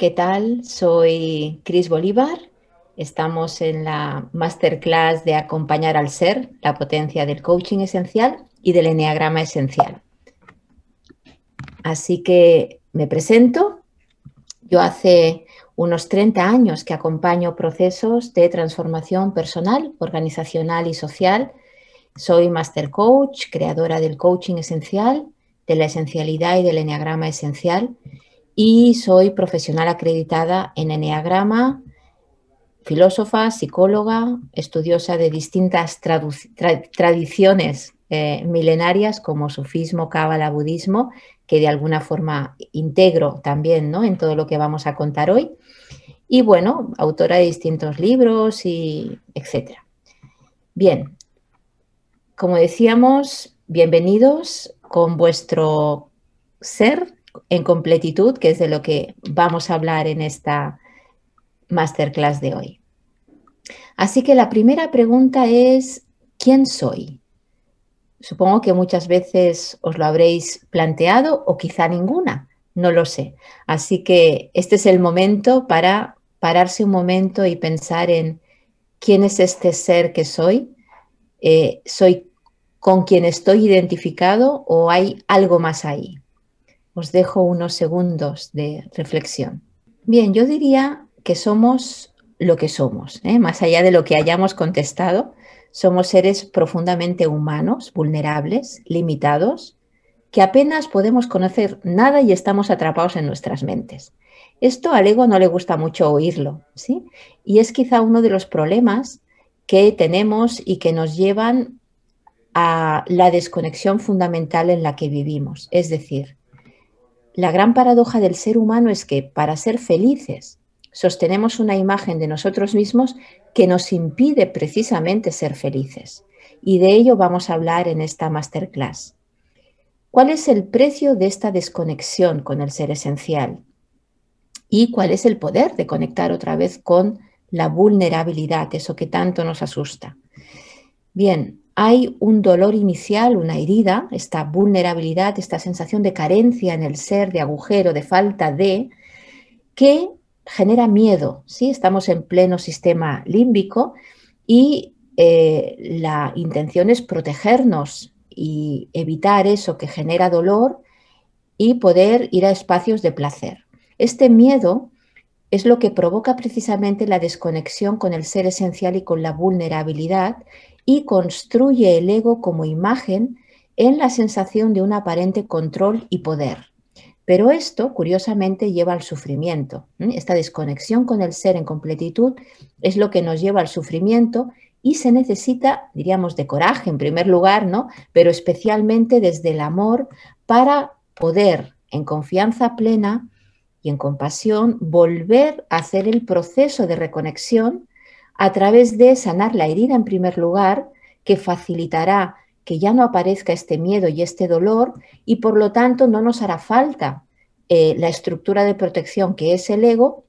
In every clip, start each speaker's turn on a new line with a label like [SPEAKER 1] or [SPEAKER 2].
[SPEAKER 1] ¿qué tal? Soy Cris Bolívar. Estamos en la masterclass de Acompañar al Ser, la potencia del coaching esencial y del enneagrama esencial. Así que me presento. Yo hace unos 30 años que acompaño procesos de transformación personal, organizacional y social. Soy master coach, creadora del coaching esencial, de la esencialidad y del enneagrama esencial y soy profesional acreditada en Enneagrama, filósofa, psicóloga, estudiosa de distintas tradiciones eh, milenarias como sufismo, cábala, budismo, que de alguna forma integro también ¿no? en todo lo que vamos a contar hoy. Y bueno, autora de distintos libros y etcétera. Bien, como decíamos, bienvenidos con vuestro ser en completitud, que es de lo que vamos a hablar en esta masterclass de hoy. Así que la primera pregunta es, ¿quién soy? Supongo que muchas veces os lo habréis planteado o quizá ninguna, no lo sé. Así que este es el momento para pararse un momento y pensar en quién es este ser que soy. Eh, ¿Soy con quien estoy identificado o hay algo más ahí? os dejo unos segundos de reflexión. Bien, yo diría que somos lo que somos, ¿eh? más allá de lo que hayamos contestado, somos seres profundamente humanos, vulnerables, limitados, que apenas podemos conocer nada y estamos atrapados en nuestras mentes. Esto al ego no le gusta mucho oírlo, ¿sí? Y es quizá uno de los problemas que tenemos y que nos llevan a la desconexión fundamental en la que vivimos. Es decir, la gran paradoja del ser humano es que, para ser felices, sostenemos una imagen de nosotros mismos que nos impide precisamente ser felices. Y de ello vamos a hablar en esta masterclass. ¿Cuál es el precio de esta desconexión con el ser esencial? ¿Y cuál es el poder de conectar otra vez con la vulnerabilidad, eso que tanto nos asusta? Bien, hay un dolor inicial, una herida, esta vulnerabilidad, esta sensación de carencia en el ser, de agujero, de falta de, que genera miedo. Estamos en pleno sistema límbico y eh, la intención es protegernos y evitar eso que genera dolor y poder ir a espacios de placer. Este miedo es lo que provoca precisamente la desconexión con el ser esencial y con la vulnerabilidad y construye el ego como imagen en la sensación de un aparente control y poder. Pero esto, curiosamente, lleva al sufrimiento. ¿Mm? Esta desconexión con el ser en completitud es lo que nos lleva al sufrimiento y se necesita, diríamos, de coraje en primer lugar, ¿no? Pero especialmente desde el amor para poder, en confianza plena y en compasión, volver a hacer el proceso de reconexión a través de sanar la herida en primer lugar, que facilitará que ya no aparezca este miedo y este dolor y por lo tanto no nos hará falta eh, la estructura de protección que es el ego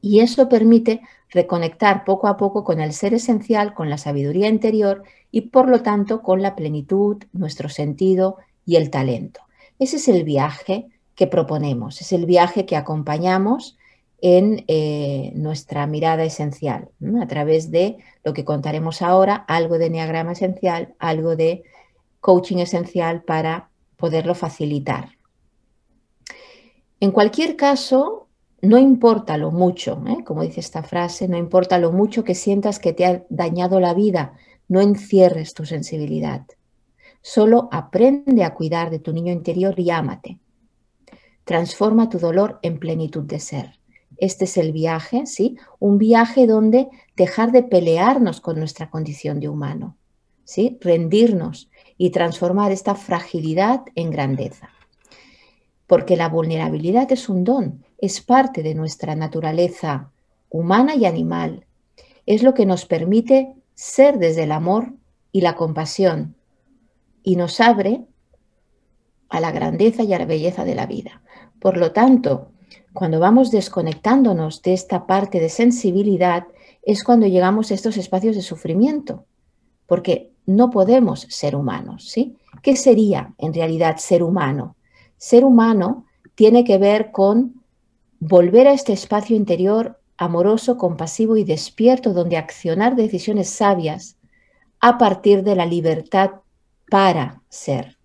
[SPEAKER 1] y eso permite reconectar poco a poco con el ser esencial, con la sabiduría interior y por lo tanto con la plenitud, nuestro sentido y el talento. Ese es el viaje que proponemos, es el viaje que acompañamos en eh, nuestra mirada esencial, a través de lo que contaremos ahora, algo de neagrama esencial, algo de coaching esencial para poderlo facilitar. En cualquier caso, no importa lo mucho, ¿eh? como dice esta frase, no importa lo mucho que sientas que te ha dañado la vida, no encierres tu sensibilidad. Solo aprende a cuidar de tu niño interior y ámate. Transforma tu dolor en plenitud de ser. Este es el viaje, ¿sí? Un viaje donde dejar de pelearnos con nuestra condición de humano, ¿sí? Rendirnos y transformar esta fragilidad en grandeza. Porque la vulnerabilidad es un don, es parte de nuestra naturaleza humana y animal. Es lo que nos permite ser desde el amor y la compasión y nos abre a la grandeza y a la belleza de la vida. Por lo tanto, cuando vamos desconectándonos de esta parte de sensibilidad, es cuando llegamos a estos espacios de sufrimiento, porque no podemos ser humanos, ¿sí? ¿Qué sería en realidad ser humano? Ser humano tiene que ver con volver a este espacio interior amoroso, compasivo y despierto, donde accionar decisiones sabias a partir de la libertad para ser.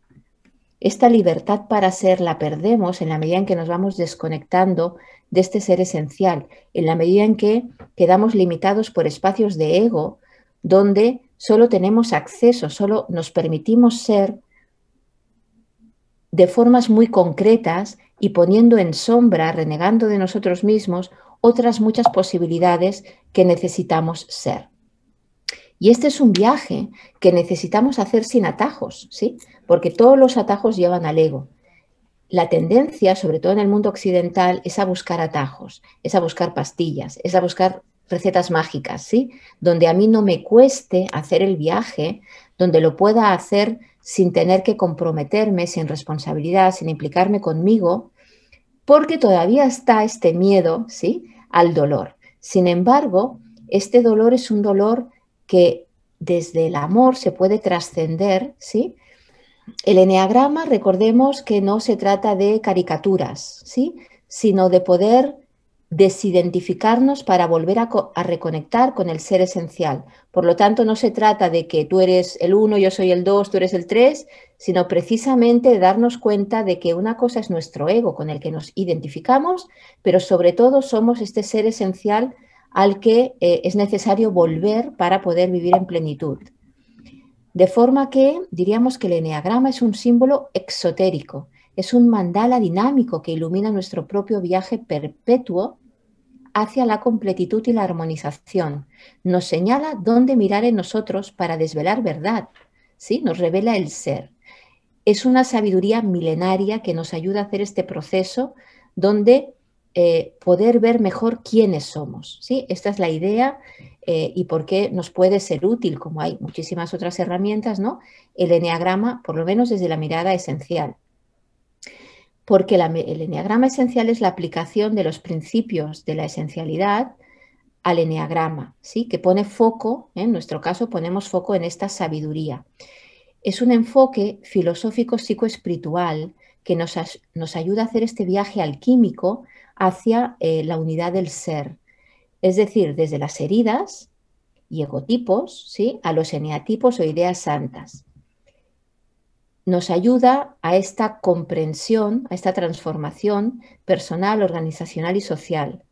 [SPEAKER 1] Esta libertad para ser la perdemos en la medida en que nos vamos desconectando de este ser esencial, en la medida en que quedamos limitados por espacios de ego donde solo tenemos acceso, solo nos permitimos ser de formas muy concretas y poniendo en sombra, renegando de nosotros mismos, otras muchas posibilidades que necesitamos ser. Y este es un viaje que necesitamos hacer sin atajos, ¿sí? Porque todos los atajos llevan al ego. La tendencia, sobre todo en el mundo occidental, es a buscar atajos, es a buscar pastillas, es a buscar recetas mágicas, ¿sí? Donde a mí no me cueste hacer el viaje, donde lo pueda hacer sin tener que comprometerme, sin responsabilidad, sin implicarme conmigo, porque todavía está este miedo, ¿sí? Al dolor. Sin embargo, este dolor es un dolor que desde el amor se puede trascender, ¿sí? El eneagrama, recordemos que no se trata de caricaturas, ¿sí? sino de poder desidentificarnos para volver a, reconectar con el ser esencial. Por lo tanto, no se trata de que tú eres el uno, yo soy el dos, tú eres el tres, sino precisamente de darnos cuenta de que una cosa es nuestro ego con el que nos identificamos, pero sobre todo somos este ser esencial al que eh, es necesario volver para poder vivir en plenitud. De forma que diríamos que el eneagrama es un símbolo exotérico, es un mandala dinámico que ilumina nuestro propio viaje perpetuo hacia la completitud y la armonización. Nos señala dónde mirar en nosotros para desvelar verdad, ¿sí? nos revela el ser. Es una sabiduría milenaria que nos ayuda a hacer este proceso donde eh, poder ver mejor quiénes somos. ¿sí? Esta es la idea eh, y por qué nos puede ser útil, como hay muchísimas otras herramientas, ¿no? el enneagrama, por lo menos desde la mirada esencial. Porque el enneagrama esencial es la aplicación de los principios de la esencialidad al enneagrama, ¿sí? que pone foco, ¿eh? en nuestro caso ponemos foco en esta sabiduría. Es un enfoque filosófico psicoespiritual que nos, ayuda a hacer este viaje alquímico hacia eh, la unidad del ser. Es decir, desde las heridas y egotipos ¿sí? a los eneatipos o ideas santas. Nos ayuda a esta comprensión, a esta transformación personal, organizacional y social,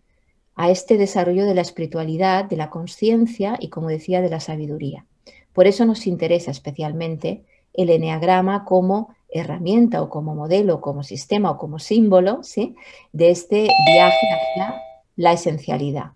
[SPEAKER 1] a este desarrollo de la espiritualidad, de la conciencia y, como decía, de la sabiduría. Por eso nos interesa especialmente el eneagrama como herramienta o como modelo, como sistema o como símbolo ¿sí? de este viaje hacia la esencialidad.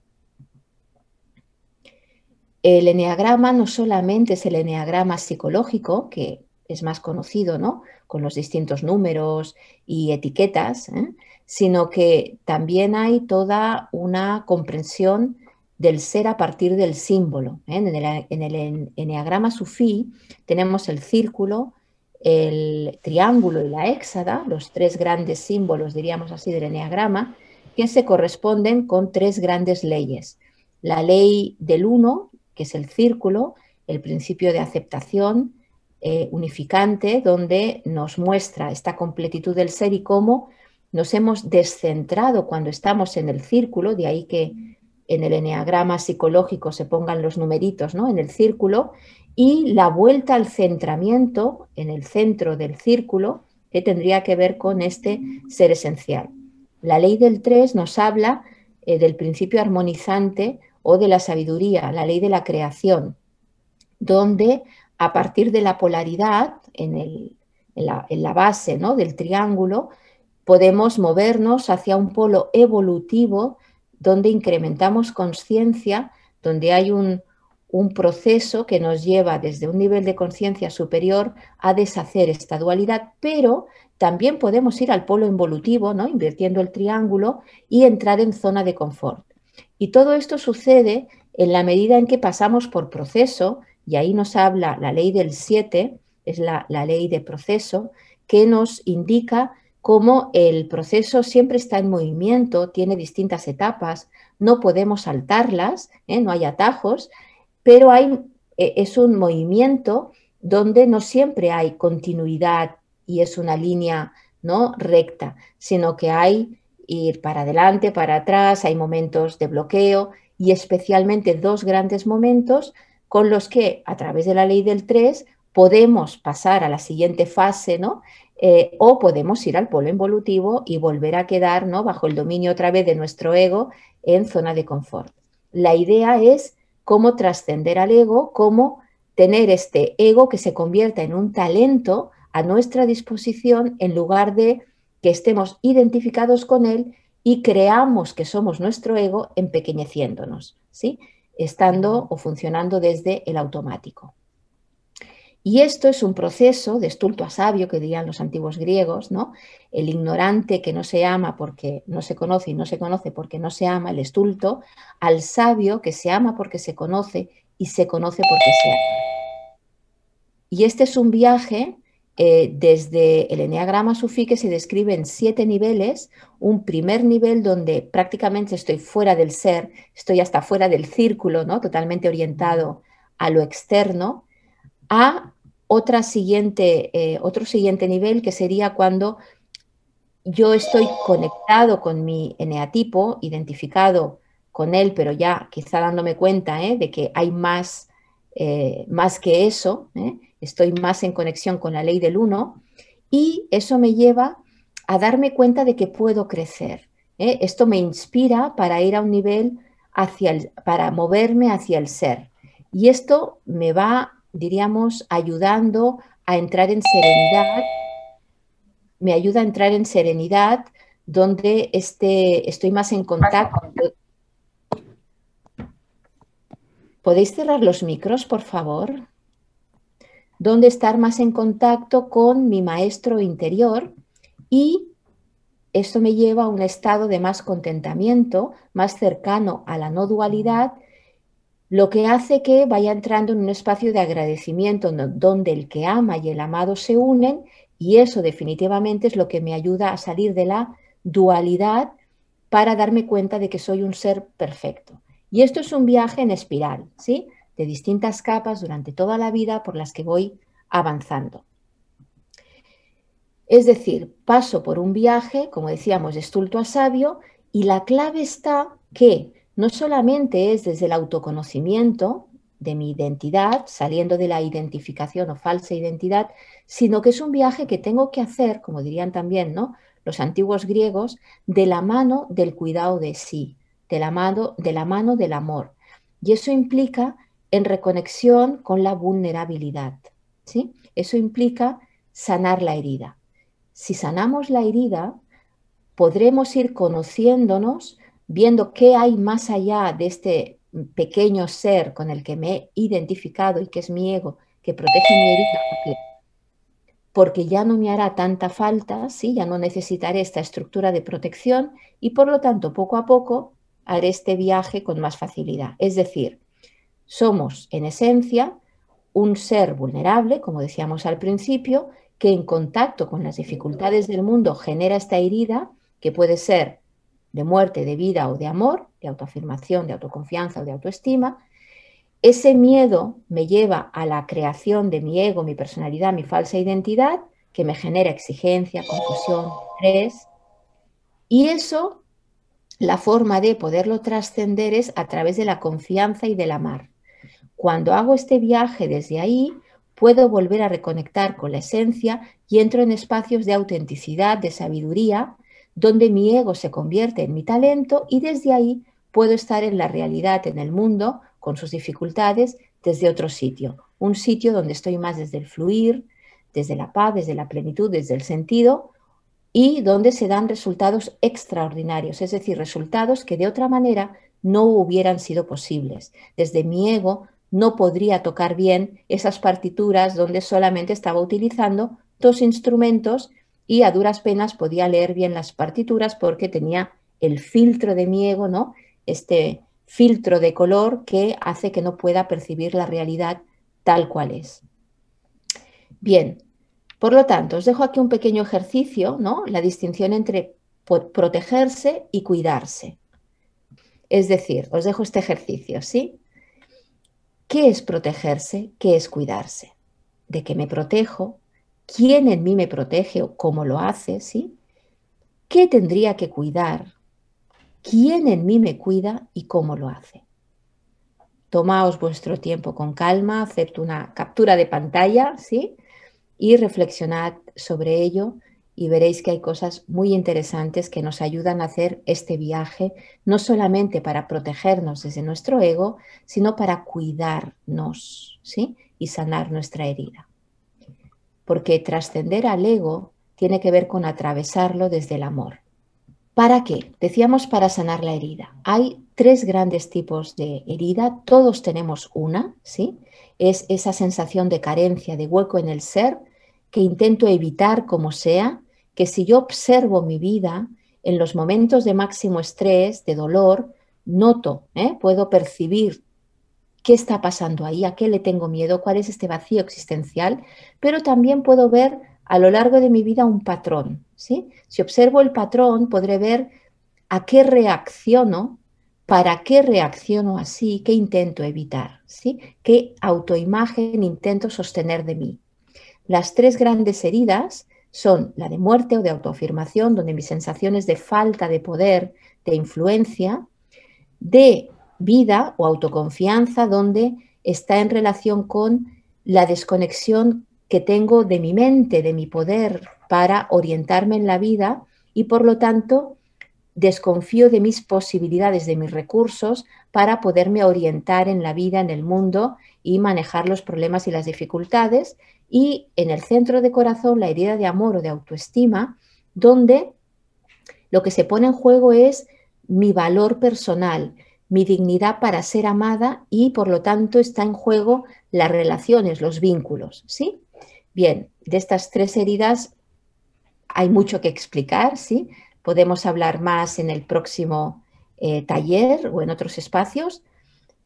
[SPEAKER 1] El eneagrama no solamente es el eneagrama psicológico, que es más conocido, ¿no? Con los distintos números y etiquetas, ¿eh? sino que también hay toda una comprensión del ser a partir del símbolo. ¿eh? En, el, en el eneagrama sufí tenemos el círculo, el triángulo y la éxada, los tres grandes símbolos, diríamos así, del eneagrama, que se corresponden con tres grandes leyes. La ley del uno, que es el círculo, el principio de aceptación eh, unificante, donde nos muestra esta completitud del ser y cómo nos hemos descentrado cuando estamos en el círculo, de ahí que en el eneagrama psicológico se pongan los numeritos ¿no? en el círculo y la vuelta al centramiento en el centro del círculo que tendría que ver con este ser esencial. La ley del 3 nos habla eh, del principio armonizante o de la sabiduría, la ley de la creación, donde a partir de la polaridad en, la, en la, base ¿no? del triángulo podemos movernos hacia un polo evolutivo donde incrementamos conciencia, donde hay un, proceso que nos lleva desde un nivel de conciencia superior a deshacer esta dualidad, pero también podemos ir al polo involutivo, ¿no? invirtiendo el triángulo y entrar en zona de confort. Y todo esto sucede en la medida en que pasamos por proceso, y ahí nos habla la ley del 7, es la ley de proceso, que nos indica como el proceso siempre está en movimiento, tiene distintas etapas, no podemos saltarlas, ¿eh? no hay atajos, pero e, es un movimiento donde no siempre hay continuidad y es una línea no recta, sino que hay ir para adelante, para atrás, hay momentos de bloqueo y especialmente dos grandes momentos con los que a través de la ley del 3 podemos pasar a la siguiente fase, ¿no? Eh, o podemos ir al polo involutivo y volver a quedar bajo el dominio otra vez de nuestro ego en zona de confort. La idea es cómo trascender al ego, cómo tener este ego que se convierta en un talento a nuestra disposición en lugar de que estemos identificados con él y creamos que somos nuestro ego empequeñeciéndonos, ¿sí? estando o funcionando desde el automático. Y esto es un proceso de estulto a sabio, que dirían los antiguos griegos, ¿no? El ignorante que no se ama porque no se conoce y no se conoce porque no se ama, el estulto, al sabio que se ama porque se conoce y se conoce porque se ama. Y este es un viaje eh, desde el Enneagrama Sufí que se describe en siete niveles, un primer nivel donde prácticamente estoy fuera del ser, estoy hasta fuera del círculo, ¿no? Totalmente orientado a lo externo, a siguiente, eh, otro siguiente nivel que sería cuando yo estoy conectado con mi eneatipo, identificado con él, pero ya quizá dándome cuenta eh, de que hay más, eh, más que eso, estoy más en conexión con la ley del uno, y eso me lleva a darme cuenta de que puedo crecer. Esto me inspira para ir a un nivel hacia el, para moverme hacia el ser. Y esto me va diríamos, ayudando a entrar en serenidad, me ayuda a entrar en serenidad, donde este, estoy más en contacto. ¿Podéis cerrar los micros, por favor? Donde estar más en contacto con mi maestro interior y esto me lleva a un estado de más contentamiento, más cercano a la no dualidad lo que hace que vaya entrando en un espacio de agradecimiento donde el que ama y el amado se unen y eso definitivamente es lo que me ayuda a salir de la dualidad para darme cuenta de que soy un ser perfecto. Y esto es un viaje en espiral, ¿sí? De distintas capas durante toda la vida por las que voy avanzando. Es decir, paso por un viaje, como decíamos, de estulto a sabio, y la clave está que no solamente es desde el autoconocimiento de mi identidad, saliendo de la identificación o falsa identidad, sino que es un viaje que tengo que hacer, como dirían también los antiguos griegos, de la mano del cuidado de sí, de la mano, de la mano del amor. Y eso implica en reconexión con la vulnerabilidad. ¿sí? Eso implica sanar la herida. Si sanamos la herida, podremos ir conociéndonos viendo qué hay más allá de este pequeño ser con el que me he identificado y que es mi ego, que protege mi herida, porque, ya no me hará tanta falta, ¿sí? ya no necesitaré esta estructura de protección y por lo tanto poco a poco haré este viaje con más facilidad. Es decir, somos en esencia un ser vulnerable, como decíamos al principio, que en contacto con las dificultades del mundo genera esta herida, que puede ser de muerte, de vida o de amor, de autoafirmación, de autoconfianza o de autoestima, ese miedo me lleva a la creación de mi ego, mi personalidad, mi falsa identidad, que me genera exigencia, confusión, estrés. Y eso, la forma de poderlo trascender es a través de la confianza y del amar. Cuando hago este viaje desde ahí, puedo volver a reconectar con la esencia y entro en espacios de autenticidad, de sabiduría, donde mi ego se convierte en mi talento y desde ahí puedo estar en la realidad, en el mundo, con sus dificultades, desde otro sitio. Un sitio donde estoy más desde el fluir, desde la paz, desde la plenitud, desde el sentido y donde se dan resultados extraordinarios, es decir, resultados que de otra manera no hubieran sido posibles. Desde mi ego no podría tocar bien esas partituras donde solamente estaba utilizando dos instrumentos y a duras penas podía leer bien las partituras porque tenía el filtro de mi ¿no? Este filtro de color que hace que no pueda percibir la realidad tal cual es. Bien, por lo tanto, os dejo aquí un pequeño ejercicio, ¿no? La distinción entre protegerse y cuidarse. Es decir, os dejo este ejercicio, ¿sí? ¿Qué es protegerse? ¿Qué es cuidarse? ¿De qué me protejo? quién en mí me protege o cómo lo hace, ¿sí? ¿Qué tendría que cuidar? ¿Quién en mí me cuida y cómo lo hace? Tomaos vuestro tiempo con calma, acepto una captura de pantalla, ¿sí? Y reflexionad sobre ello y veréis que hay cosas muy interesantes que nos ayudan a hacer este viaje, no solamente para protegernos desde nuestro ego, sino para cuidarnos, ¿sí? Y sanar nuestra herida porque trascender al ego tiene que ver con atravesarlo desde el amor. ¿Para qué? Decíamos para sanar la herida. Hay tres grandes tipos de herida, todos tenemos una, ¿sí? Es esa sensación de carencia, de hueco en el ser, que intento evitar como sea, que si yo observo mi vida en los momentos de máximo estrés, de dolor, noto, ¿eh? puedo percibir qué está pasando ahí, a qué le tengo miedo, cuál es este vacío existencial, pero también puedo ver a lo largo de mi vida un patrón. Si observo el patrón, podré ver a qué reacciono, para qué reacciono así, qué intento evitar, ¿sí? qué autoimagen intento sostener de mí. Las tres grandes heridas son la de muerte o de autoafirmación, donde mis sensaciones de falta de poder, de influencia, de vida o autoconfianza donde está en relación con la desconexión que tengo de mi mente, de mi poder para orientarme en la vida y por lo tanto desconfío de mis posibilidades, de mis recursos para poderme orientar en la vida, en el mundo y manejar los problemas y las dificultades. Y en el centro de corazón la herida de amor o de autoestima, donde lo que se pone en juego es mi valor personal, mi dignidad para ser amada y por lo tanto está en juego las relaciones, los vínculos, ¿sí? Bien, de estas tres heridas hay mucho que explicar, ¿sí? Podemos hablar más en el próximo eh, taller o en otros espacios,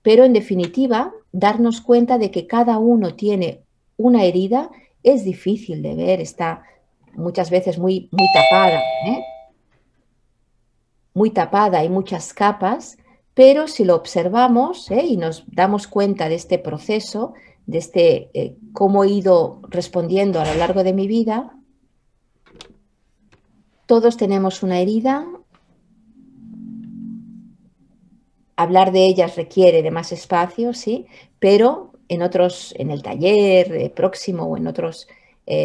[SPEAKER 1] pero en definitiva, darnos cuenta de que cada uno tiene una herida es difícil de ver, está muchas veces muy, muy tapada, ¿eh? muy tapada, hay muchas capas pero si lo observamos ¿eh? y nos damos cuenta de este proceso, de este eh, cómo he ido respondiendo a lo largo de mi vida, todos tenemos una herida. Hablar de ellas requiere de más espacio, sí, pero en otros, en el taller eh, próximo o en otros,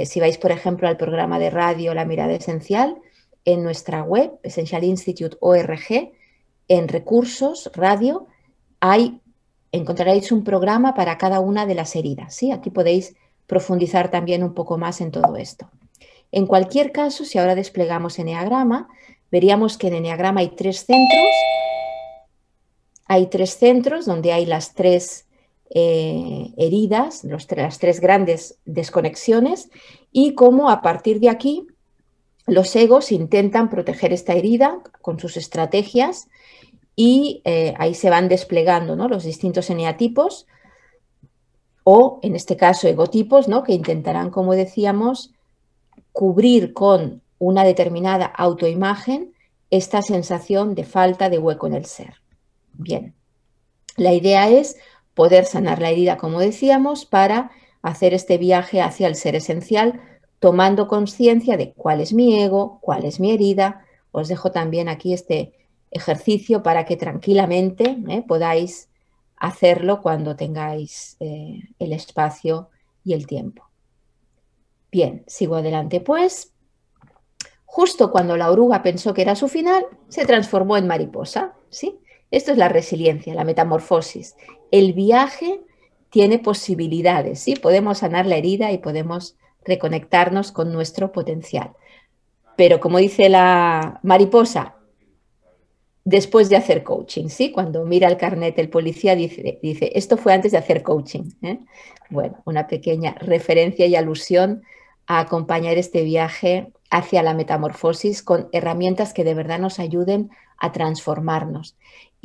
[SPEAKER 1] si vais, por ejemplo, al programa de radio La Mirada Esencial, en nuestra web, essentialinstitute.org, en recursos, radio, hay, encontraréis un programa para cada una de las heridas. ¿sí? Aquí podéis profundizar también un poco más en todo esto. En cualquier caso, si ahora desplegamos Eneagrama, veríamos que en Eneagrama hay tres centros. Hay tres centros donde hay las tres eh, heridas, las tres grandes desconexiones, y cómo a partir de aquí los egos intentan proteger esta herida con sus estrategias y eh, ahí se van desplegando los distintos eneatipos o, en este caso, egotipos, que intentarán, como decíamos, cubrir con una determinada autoimagen esta sensación de falta de hueco en el ser. Bien, la idea es poder sanar la herida, como decíamos, para hacer este viaje hacia el ser esencial tomando conciencia de cuál es mi ego, cuál es mi herida. Os dejo también aquí este ejercicio para que tranquilamente eh, podáis hacerlo cuando tengáis eh, el espacio y el tiempo. Bien, sigo adelante pues. Justo cuando la oruga pensó que era su final, se transformó en mariposa, ¿sí? Esto es la resiliencia, la metamorfosis. El viaje tiene posibilidades, ¿sí? Podemos sanar la herida y podemos reconectarnos con nuestro potencial. Pero como dice la mariposa, después de hacer coaching, ¿sí? Cuando mira el carnet el policía dice, dice esto fue antes de hacer coaching. ¿eh? Bueno, una pequeña referencia y alusión a acompañar este viaje hacia la metamorfosis con herramientas que de verdad nos ayuden a transformarnos.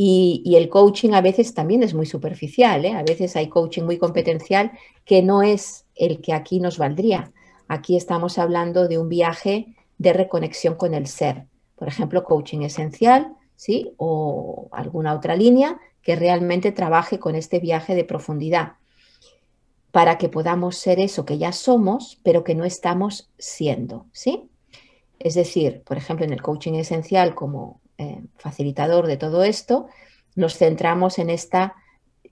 [SPEAKER 1] Y, el coaching a veces también es muy superficial, ¿eh? a veces hay coaching muy competencial que no es el que aquí nos valdría. Aquí estamos hablando de un viaje de reconexión con el ser. Por ejemplo, coaching esencial, ¿sí? O alguna otra línea que realmente trabaje con este viaje de profundidad para que podamos ser eso que ya somos, pero que no estamos siendo, ¿sí? Es decir, por ejemplo, en el coaching esencial como eh, facilitador de todo esto, nos centramos en, esta,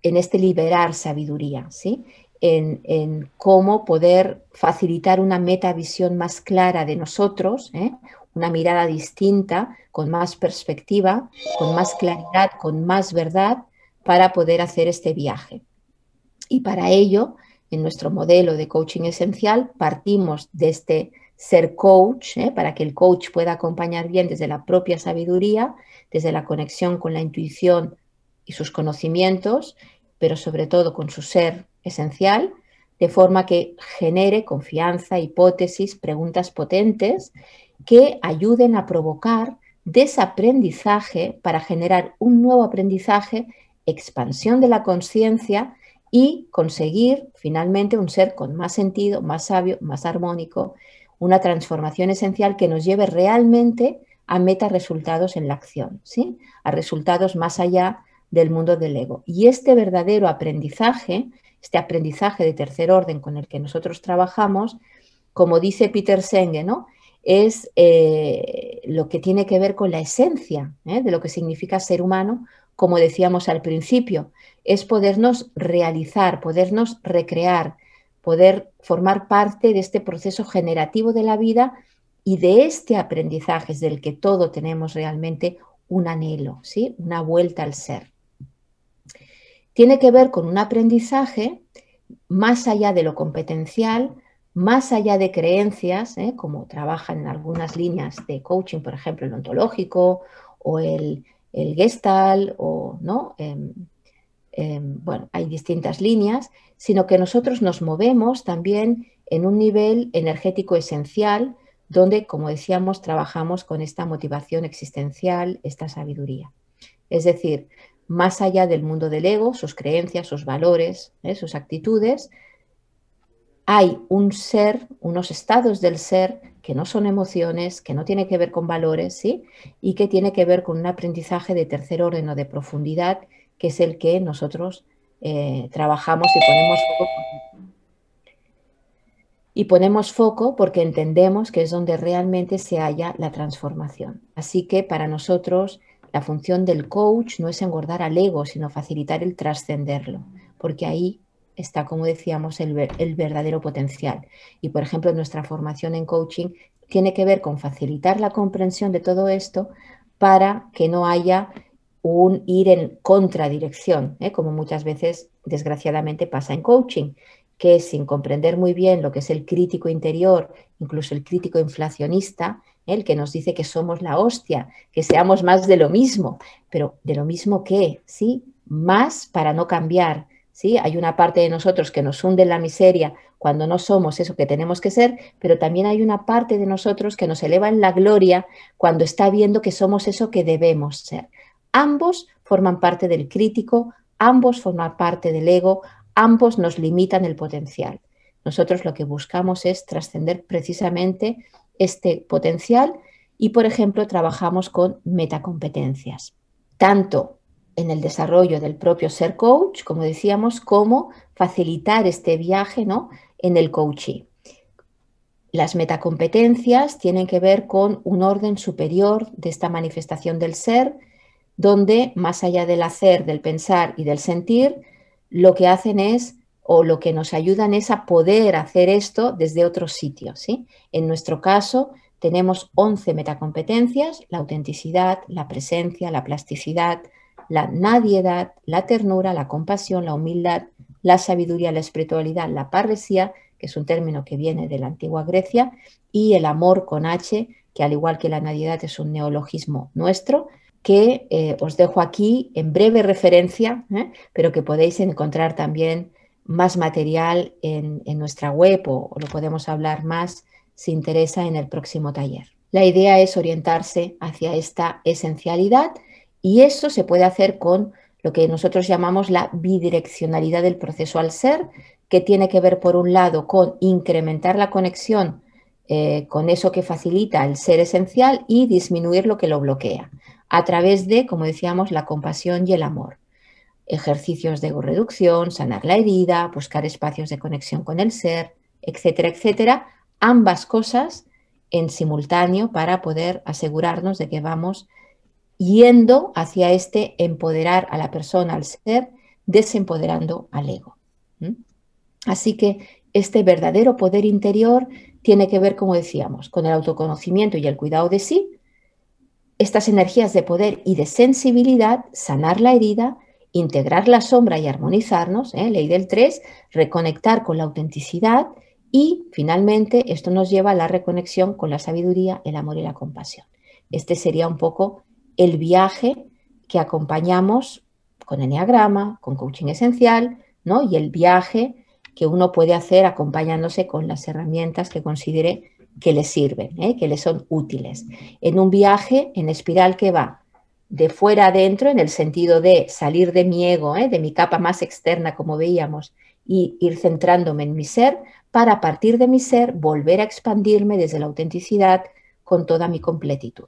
[SPEAKER 1] en este liberar sabiduría, ¿sí? en, cómo poder facilitar una meta visión más clara de nosotros, ¿eh? una mirada distinta, con más perspectiva, con más claridad, con más verdad, para poder hacer este viaje. Y para ello, en nuestro modelo de coaching esencial, partimos de este ser coach, ¿eh? para que el coach pueda acompañar bien desde la propia sabiduría, desde la conexión con la intuición y sus conocimientos, pero sobre todo con su ser esencial, de forma que genere confianza, hipótesis, preguntas potentes que ayuden a provocar desaprendizaje para generar un nuevo aprendizaje, expansión de la conciencia y conseguir finalmente un ser con más sentido, más sabio, más armónico, una transformación esencial que nos lleve realmente a meta resultados en la acción, ¿sí? a resultados más allá del mundo del ego. Y este verdadero aprendizaje este aprendizaje de tercer orden con el que nosotros trabajamos, como dice Peter Senge, ¿no? es eh, lo que tiene que ver con la esencia ¿eh? de lo que significa ser humano, como decíamos al principio, es podernos realizar, podernos recrear, poder formar parte de este proceso generativo de la vida y de este aprendizaje es del que todo tenemos realmente un anhelo, ¿sí? una vuelta al ser tiene que ver con un aprendizaje más allá de lo competencial, más allá de creencias, ¿eh? como trabajan en algunas líneas de coaching, por ejemplo, el ontológico o el, gestal, o no, em, em, bueno, hay distintas líneas, sino que nosotros nos movemos también en un nivel energético esencial, donde, como decíamos, trabajamos con esta motivación existencial, esta sabiduría. Es decir, más allá del mundo del ego, sus creencias, sus valores, ¿eh? sus actitudes, hay un ser, unos estados del ser que no son emociones, que no tiene que ver con valores, ¿sí? Y que tiene que ver con un aprendizaje de tercer orden o de profundidad, que es el que nosotros eh, trabajamos y ponemos foco. Y ponemos foco porque entendemos que es donde realmente se halla la transformación. Así que para nosotros la función del coach no es engordar al ego, sino facilitar el trascenderlo, porque ahí está, como decíamos, el, el, verdadero potencial. Y, por ejemplo, nuestra formación en coaching tiene que ver con facilitar la comprensión de todo esto para que no haya un ir en contradirección, ¿eh? como muchas veces, desgraciadamente, pasa en coaching, que sin comprender muy bien lo que es el crítico interior, incluso el crítico inflacionista, el que nos dice que somos la hostia, que seamos más de lo mismo, pero de lo mismo que, ¿sí? Más para no cambiar, ¿sí? Hay una parte de nosotros que nos hunde en la miseria cuando no somos eso que tenemos que ser, pero también hay una parte de nosotros que nos eleva en la gloria cuando está viendo que somos eso que debemos ser. Ambos forman parte del crítico, ambos forman parte del ego, ambos nos limitan el potencial. Nosotros lo que buscamos es trascender precisamente este potencial y, por ejemplo, trabajamos con metacompetencias, tanto en el desarrollo del propio ser coach, como decíamos, como facilitar este viaje ¿no? en el coaching. Las metacompetencias tienen que ver con un orden superior de esta manifestación del ser, donde más allá del hacer, del pensar y del sentir, lo que hacen es o lo que nos ayudan es a poder hacer esto desde otro sitio. En nuestro caso, tenemos 11 metacompetencias, la autenticidad, la presencia, la plasticidad, la nadiedad, la ternura, la compasión, la humildad, la sabiduría, la espiritualidad, la parresía, que es un término que viene de la antigua Grecia, y el amor con H, que al igual que la nadiedad es un neologismo nuestro, que eh, os dejo aquí en breve referencia, ¿eh? pero que podéis encontrar también más material en, nuestra web o, lo podemos hablar más si interesa en el próximo taller. La idea es orientarse hacia esta esencialidad y eso se puede hacer con lo que nosotros llamamos la bidireccionalidad del proceso al ser, que tiene que ver, por un lado, con incrementar la conexión eh, con eso que facilita el ser esencial y disminuir lo que lo bloquea, a través de, como decíamos, la compasión y el amor ejercicios de ego reducción, sanar la herida, buscar espacios de conexión con el ser, etcétera, etcétera, ambas cosas en simultáneo para poder asegurarnos de que vamos yendo hacia este empoderar a la persona, al ser, desempoderando al ego. Así que este verdadero poder interior tiene que ver, como decíamos, con el autoconocimiento y el cuidado de sí, estas energías de poder y de sensibilidad, sanar la herida integrar la sombra y armonizarnos, ¿eh? ley del 3, reconectar con la autenticidad y finalmente esto nos lleva a la reconexión con la sabiduría, el amor y la compasión. Este sería un poco el viaje que acompañamos con Enneagrama, con coaching esencial, ¿no? Y el viaje que uno puede hacer acompañándose con las herramientas que considere que le sirven, ¿eh? que le son útiles. En un viaje en espiral que va de fuera adentro, en el sentido de salir de mi ego, ¿eh? de mi capa más externa, como veíamos, y ir centrándome en mi ser, para a partir de mi ser volver a expandirme desde la autenticidad con toda mi completitud.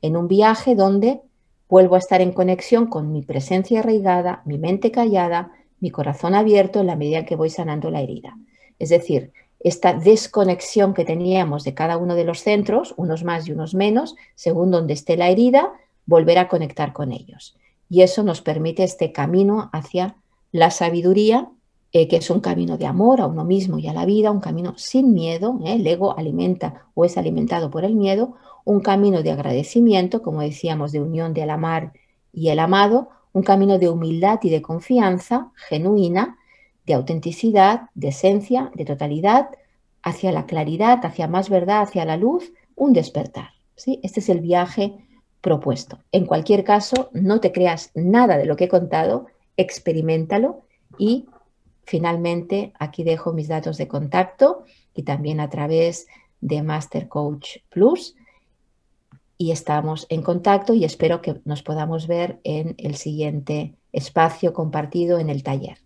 [SPEAKER 1] En un viaje donde vuelvo a estar en conexión con mi presencia arraigada, mi mente callada, mi corazón abierto en la medida en que voy sanando la herida. Es decir, esta desconexión que teníamos de cada uno de los centros, unos más y unos menos, según donde esté la herida, volver a conectar con ellos. Y eso nos permite este camino hacia la sabiduría, eh, que es un camino de amor a uno mismo y a la vida, un camino sin miedo, ¿eh? el ego alimenta o es alimentado por el miedo, un camino de agradecimiento, como decíamos, de unión del amar y el amado, un camino de humildad y de confianza genuina, de autenticidad, de esencia, de totalidad, hacia la claridad, hacia más verdad, hacia la luz, un despertar. ¿sí? Este es el viaje propuesto. En cualquier caso, no te creas nada de lo que he contado, experimentalo y finalmente aquí dejo mis datos de contacto y también a través de Master Coach Plus y estamos en contacto y espero que nos podamos ver en el siguiente espacio compartido en el taller.